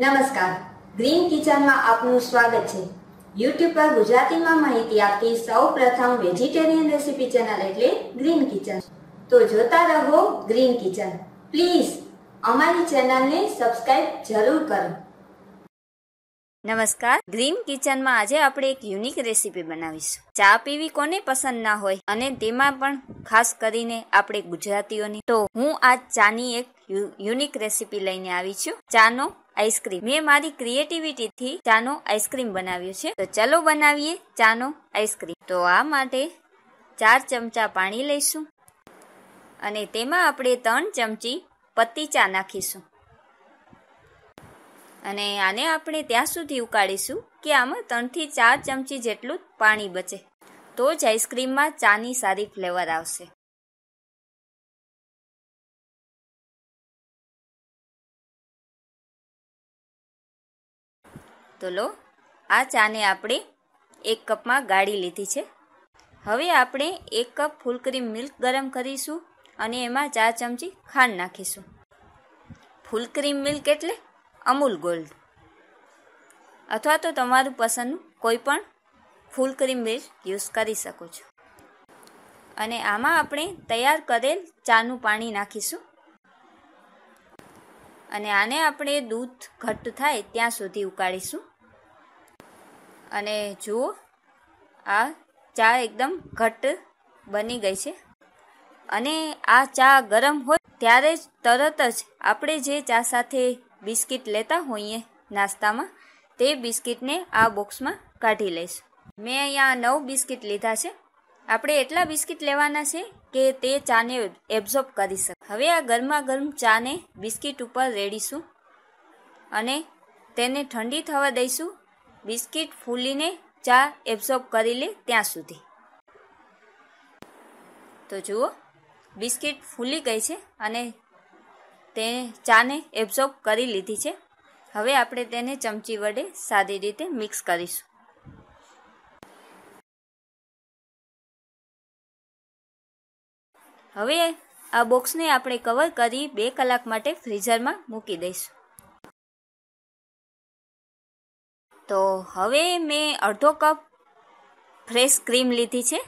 નમસ્કાર ગ્રીન કિચનમાં આપનું સ્વાગત છે યુટ્યુબ પર ગુજરાતીમાં માહિતી આપતી સૌ પ્રથમ વેજીટેરિયન રેસીપી ચેનલ એટલે ગ્રીન કિચન તો જોતા રહો ગ્રીન કિચન પ્લીઝ અમારી ચેનલને સબસ્ક્રાઇબ જરૂર કરો નમસ્કાર ગ્રીન કિચનમાં આજે આપણે એક યુનિક રેસીપી બનાવીશું ચા પીવી કોને પસંદ ના હોય અને તેમાં પણ ખાસ કરીને આપણે ગુજરાતીઓની તો હું આ ચાની એક યુનિક રેસીપી લઈને આવી છું ચાનો આઈસ્ક્રીમ મેં મારી ક્રિએટિવિટીથી ચાનો આઈસ્ક્રીમ બનાવ્યું છે તો ચાલો બનાવીએ ચાનો આઈસ્ક્રીમ તો આ માટે ચાર ચમચા પાણી લઈશું અને તેમાં આપણે ત્રણ ચમચી પત્તી ચા નાખીશું અને આને આપણે ત્યાં સુધી ઉકાળીશું કે આમાં ત્રણથી ચાર ચમચી જેટલું પાણી બચે તો જ આઈસ્ક્રીમમાં ચાની સારી ફ્લેવર આવશે તો લો આ ચાને આપણે એક કપમાં ગાળી લીધી છે હવે આપણે એક કપ ફૂલ ક્રીમ મિલ્ક ગરમ કરીશું અને એમાં ચાર ચમચી ખાંડ નાખીશું ફૂલક્રીમ મિલ્ક એટલે અમૂલ ગોલ્ડ અથવા તો તમારું પસંદનું કોઈ પણ ફૂલ ક્રીમ મિલ્ક યુઝ કરી શકો છો અને આમાં આપણે તૈયાર કરેલ ચાનું પાણી નાખીશું અને આને આપણે દૂધ ઘટ્ટ થાય ત્યાં સુધી ઉકાળીશું અને જુઓ આ ચા એકદમ ઘટ્ટ બની ગઈ છે અને આ ચા ગરમ હોય ત્યારે જ તરત જ આપણે જે ચા સાથે બિસ્કિટ લેતા હોઈએ નાસ્તામાં તે બિસ્કિટને આ બોક્સમાં કાઢી લઈશ મેં અહીંયા નવ બિસ્કિટ લીધા છે આપણે એટલા બિસ્કિટ લેવાના છે કે તે ચાને એબ્ઝોર્બ કરી શકે હવે આ ગરમા ગરમ ચાને બિસ્કિટ ઉપર રેડીશું અને તેને ઠંડી થવા દઈશું બિસ્કિટ ફૂલીને ચા એબ્સોર્બ કરી લે ત્યાં સુધી તો જુઓ બિસ્કિટ ફૂલી ગઈ છે અને તે ચાને એબ્સોર્બ કરી લીધી છે હવે આપણે તેને ચમચી વડે સાદી રીતે મિક્સ કરીશું હવે આ બોક્સને આપણે કવર કરી બે કલાક માટે ફ્રીઝરમાં મૂકી દઈશું તો હવે મેં અડધો કપ ફ્રેશ ક્રીમ લીધી છે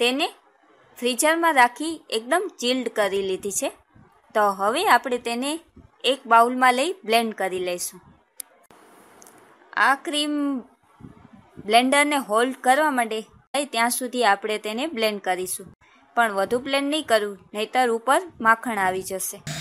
તેને ફ્રીઝરમાં રાખી એકદમ ચિલ્ડ કરી લીધી છે તો હવે આપણે તેને એક બાઉલમાં લઈ બ્લેન્ડ કરી લઈશું આ ક્રીમ બ્લેન્ડરને હોલ્ડ કરવા માટે ત્યાં સુધી આપણે તેને બ્લેન્ડ કરીશું પણ વધુ બ્લેન્ડ નહીં કરવું નહીતર ઉપર માખણ આવી જશે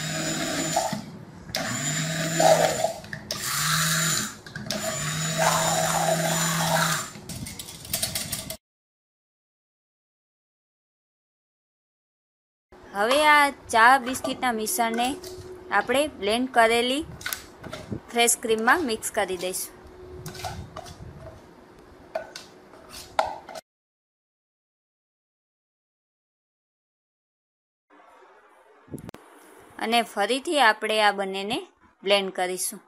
હવે આ ચા બિસ્કિટના મિશ્રણને આપણે બ્લેન્ડ કરેલી ફ્રેશ ક્રીમમાં મિક્સ કરી દઈશું અને ફરીથી આપણે આ બંનેને બ્લેન્ડ કરીશું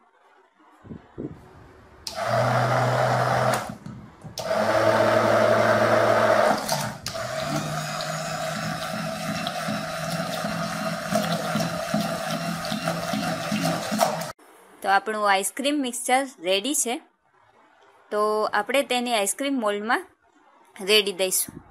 તો આપણું આઈસ્ક્રીમ મિક્સચર રેડી છે તો આપણે તેને આઈસ્ક્રીમ મોલ્ડમાં રેડી દઈશું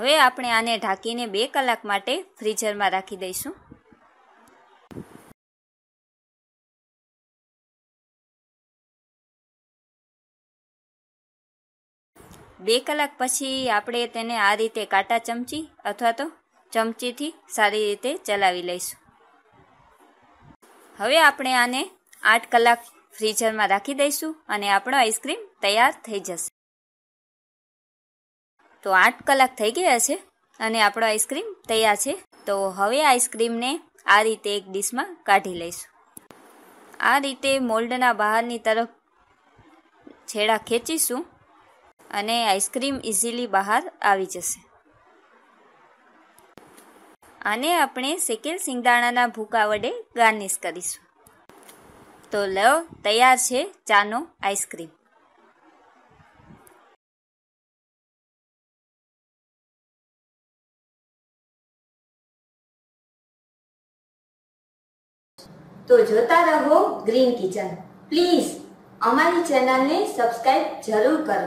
હવે આપણે આને ઢાંકીને બે કલાક માટે ફ્રીઝરમાં રાખી દઈશું બે કલાક પછી આપણે તેને આ રીતે કાંટા ચમચી અથવા તો ચમચીથી સારી રીતે ચલાવી લઈશું હવે આપણે આને આઠ કલાક ફ્રીઝરમાં રાખી દઈશું અને આપણો આઈસ્ક્રીમ તૈયાર થઈ જશે તો આઠ કલાક થઈ ગયા છે અને આપણો આઈસ્ક્રીમ તૈયાર છે તો હવે આઈસ્ક્રીમને આ રીતે એક ડીશમાં કાઢી લઈશું આ રીતે મોલ્ડના બહારની તરફ છેડા ખેંચીશું અને આઈસ્ક્રીમ ઇઝીલી બહાર આવી જશે આને આપણે શેકેલ સિંગદાણાના ભૂકા વડે ગાર્નિશ કરીશું તો લો તૈયાર છે ચાનો આઈસ્ક્રીમ તો જોતા રહો ગ્રીન કિચન પ્લીઝ અમારી ચેનલને સબસ્ક્રાઇબ જરૂર કરો